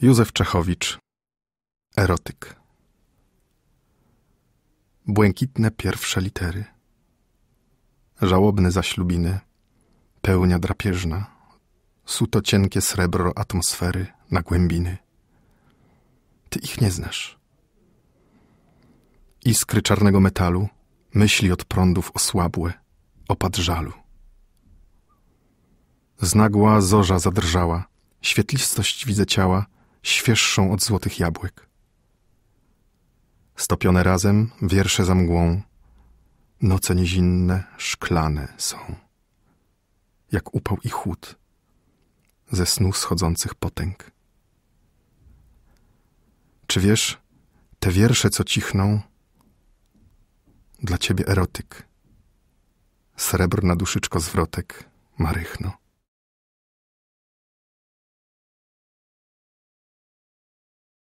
Józef Czechowicz Erotyk Błękitne pierwsze litery Żałobne zaślubiny Pełnia drapieżna Suto cienkie srebro atmosfery na głębiny Ty ich nie znasz Iskry czarnego metalu Myśli od prądów osłabłe Opad żalu Znagła zorza zadrżała Świetlistość widzę ciała świeższą od złotych jabłek. Stopione razem wiersze za mgłą, noce niezinne, szklane są, jak upał i chłód ze snu schodzących potęg. Czy wiesz, te wiersze, co cichną, dla ciebie erotyk, srebrna duszyczko zwrotek, marychno.